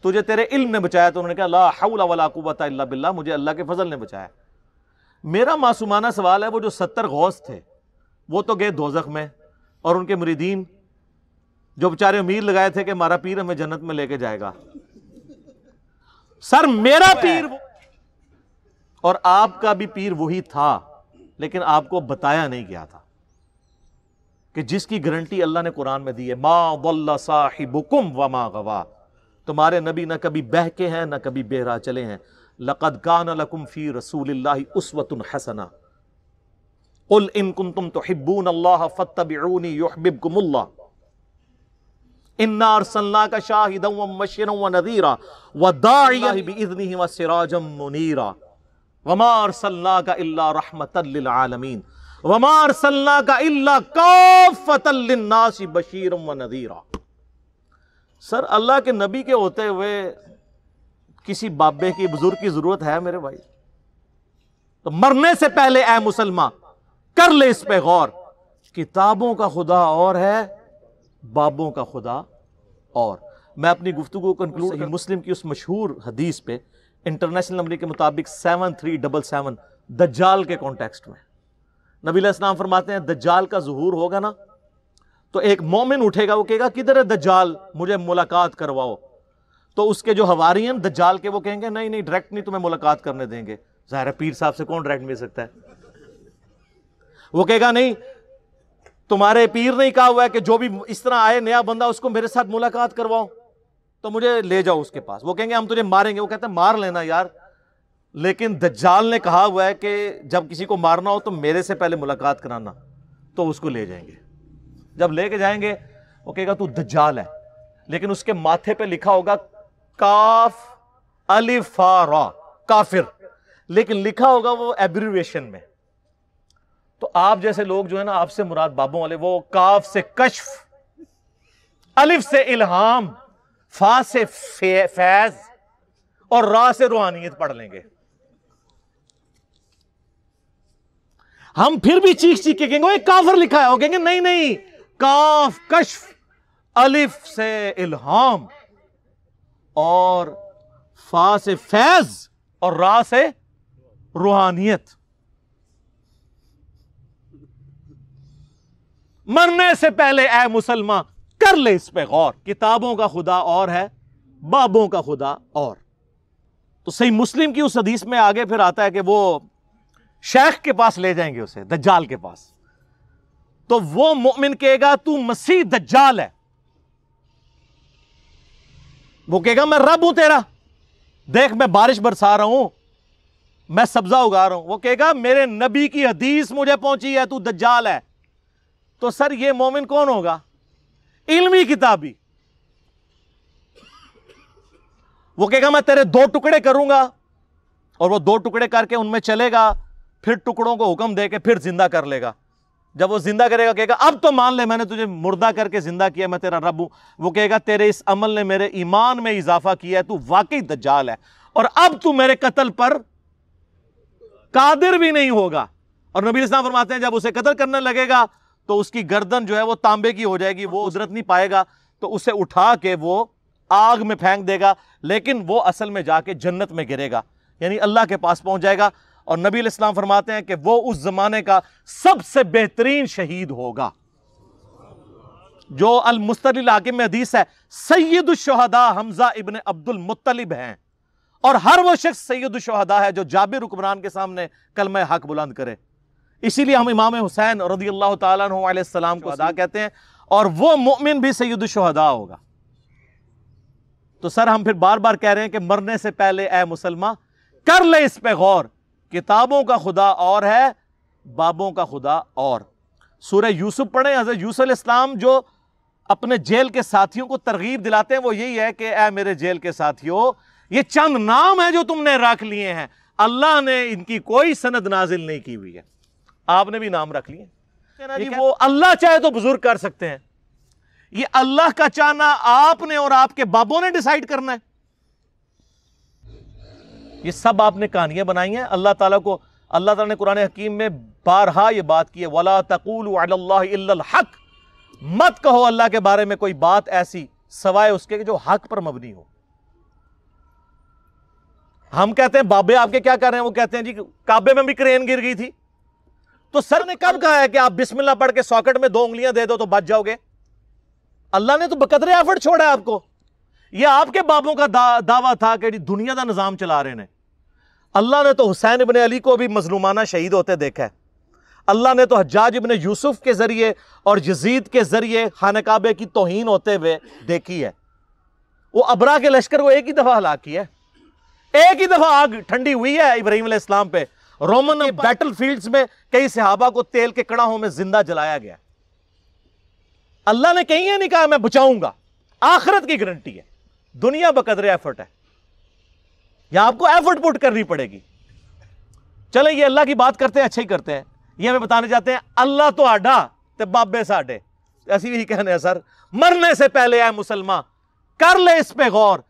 तुझे तेरे इल्म ने बचाया तो उन्होंने कहा ला हौला वला इल्ला बिल्ला मुझे अल्लाह के फजल ने बचाया मेरा मासूमाना सवाल है वो जो सत्तर गौस थे वो तो गए दोजख में और उनके मुरीदीन जो बेचारे उम्मीद लगाए थे कि हमारा पीर हमें जन्नत में लेके जाएगा सर मेरा पीर वो और आपका भी पीर वही था लेकिन आपको बताया नहीं गया था कि जिसकी गारंटी अल्लाह ने कुरान में दी है मा वल्ला साहिबुकुम व मा गवा तुम्हारे नबी ना कभी बहके हैं ना कभी बेहरा चले हैं लकद कान लकुम फ़ी रसूल उसवतुन हसना उल इन कुम तुम तो हिब्बून अल्लाह फतबी युहबिबकुमुल्ला इन्ना अरसल्ला का शाहिदम व मशिन व नदीरा व दाइया बिइज़्निही व सिराजम मुनीरा वमार सल्ला का अल्ला रहमत आलमीन वमार सल्ला का अल्ला काफतनासी बशीर व नदीरा सर अल्लाह के नबी के होते हुए किसी बाबे की बुजुर्ग की जरूरत है मेरे भाई तो मरने से पहले ए मुसलमान कर ले इस पे गौर किताबों का खुदा और है बाबों का खुदा और मैं अपनी गुफ्तु को कंक्लूड मुस्लिम की उस मशहूर हदीस पे इंटरनेशनल नंबर के मुताबिक सेवन थ्री डबल सेवन जाल के कॉन्टेक्स्ट में नबी इस्लाम फरमाते हैं जाल का जहूर होगा ना तो एक मोमिन उठेगा वो कहेगा किधर है जाल मुझे मुलाकात करवाओ तो उसके जो हवारी हैं जाल के वो कहेंगे नहीं नहीं डायरेक्ट नहीं तुम्हें मुलाकात करने देंगे ज़ाहिर पीर साहब से कौन डायरेक्ट मिल सकता है वो कहेगा नहीं तुम्हारे पीर ने कहा हुआ है कि जो भी इस तरह आए नया बंदा उसको मेरे साथ मुलाकात करवाओ तो मुझे ले जाओ उसके पास वो कहेंगे हम तुझे मारेंगे वो कहते हैं मार लेना यार लेकिन दज्जाल ने कहा हुआ है कि जब किसी को मारना हो तो मेरे से पहले मुलाकात कराना तो उसको ले जाएंगे जब लेके जाएंगे वो कहेगा तू दज्जाल है लेकिन उसके माथे पे लिखा होगा काफ अलिफारा काफिर लेकिन लिखा होगा वो एब्रीवेशन में तो आप जैसे लोग जो है ना आपसे मुराद बाबों वाले वो काफ से कशफ अलिफ से इल्हाम फा से फैज और रा से रूहानियत पढ़ लेंगे हम फिर भी चीख चीख के कहेंगे काफर लिखा है कहेंगे नहीं नहीं काफ कश्फ अलिफ से इल्हाम और फा से फैज और रा से रूहानियत मरने से पहले ए मुसलमान कर ले इस पे गौर किताबों का खुदा और है बाबों का खुदा और तो सही मुस्लिम की उस हदीस में आगे फिर आता है कि वो शेख के पास ले जाएंगे उसे दज्जाल के पास तो वो मोमिन कहेगा तू मसीह दज्जाल है वो कहेगा मैं रब हूं तेरा देख मैं बारिश बरसा रहा हूं मैं सब्जा उगा रहा हूं वो कहेगा मेरे नबी की हदीस मुझे पहुंची है तू दज्जाल है तो सर ये मोमिन कौन होगा इल्मी किताबी वो कहेगा मैं तेरे दो टुकड़े करूंगा और वो दो टुकड़े करके उनमें चलेगा फिर टुकड़ों को हुक्म दे के फिर जिंदा कर लेगा जब वो जिंदा करेगा कहेगा अब तो मान ले मैंने तुझे मुर्दा करके जिंदा किया मैं तेरा रब हूं वो कहेगा तेरे इस अमल ने मेरे ईमान में इजाफा किया है तू वाकई दज्जाल है और अब तू मेरे कत्ल पर कादिर भी नहीं होगा और नबी इस्लाम फरमाते हैं जब उसे कत्ल करने लगेगा तो उसकी गर्दन जो है वो तांबे की हो जाएगी वो उजरत नहीं पाएगा तो उसे उठा के वो आग में फेंक देगा लेकिन वो असल में जाके जन्नत में गिरेगा यानी अल्लाह के पास पहुंच जाएगा और नबी इस्लाम फरमाते हैं कि वो उस ज़माने का सबसे बेहतरीन शहीद होगा जो अलमुस्तल हाकिम में हदीस है सैद शहदा हमजा इबन अब्दुल मुतलिब हैं और हर वो शख्स सैद शहदा है जो जाबिर हुक्मरान के सामने कल मैं हक बुलंद करे इसीलिए हम इमाम हुसैन रदी अल्लाह तसलाम को अदा कहते हैं और वो मोमिन भी सैद शहदा होगा तो सर हम फिर बार बार कह रहे हैं कि मरने से पहले ए मुसलमान कर ले इस पे गौर किताबों का खुदा और है बाबों का खुदा और सूर्य यूसुफ पढ़े हजरत यूसल इस्लाम जो अपने जेल के साथियों को तरगीब दिलाते हैं वो यही है कि ए मेरे जेल के साथियों ये चंद नाम है जो तुमने रख लिए हैं अल्लाह ने इनकी कोई सनद नाजिल नहीं की हुई है आपने भी नाम रख लिए वो अल्लाह चाहे तो बुजुर्ग कर सकते हैं ये अल्लाह का चाहना आपने और आपके बाबों ने डिसाइड करना है ये सब आपने कहानियां बनाई हैं अल्लाह ताला को अल्लाह ताला ने कुरान हकीम में बारहा ये बात की है वला तकूल हक मत कहो अल्लाह के बारे में कोई बात ऐसी सवाए उसके जो हक पर मबनी हो हम कहते हैं बाबे आपके क्या कर रहे हैं वो कहते हैं जी काबे में भी क्रेन गिर गई थी तो सर ने कब कहा है कि आप बिस्मिल्लाह पढ़ के सॉकेट में दो उंगलियां दे दो तो बच जाओगे अल्लाह ने तो बकदरे एफर्ट छोड़ा है आपको यह आपके बाबों का दा, दावा था कि दुनिया का निज़ाम चला रहे हैं अल्लाह ने तो हुसैन इबन अली को भी मजलूमाना शहीद होते देखा है अल्लाह ने तो हजाज इबन यूसुफ के ज़रिए और यजीद के ज़रिए खान काबे की तोहन होते हुए देखी है वो अबरा के लश्कर को एक ही दफ़ा हला की है एक ही दफ़ा आग ठंडी हुई है इब्राहिम इस्लाम पे रोमन बैटल फील्ड में कई सिहाबा को तेल के कड़ाहों में जिंदा जलाया गया अल्लाह ने कहीं नहीं कहा मैं बचाऊंगा आखिरत की गारंटी है दुनिया बकदरे एफर्ट है या आपको एफर्ट पुट करनी पड़ेगी चले ये अल्लाह की बात करते हैं अच्छा ही करते हैं ये हमें बताने जाते हैं अल्लाह तो आडा तो बाबे साडे ऐसी ही कहने सर मरने से पहले आए मुसलमान कर ले इस पे गौर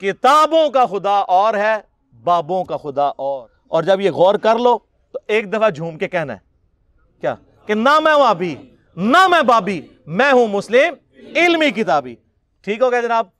किताबों का खुदा और है बाबों का खुदा और और जब ये गौर कर लो तो एक दफा झूम के कहना है क्या कि ना मैं वाबी ना मैं बाबी मैं हूं मुस्लिम इल्मी किताबी ठीक हो गया जनाब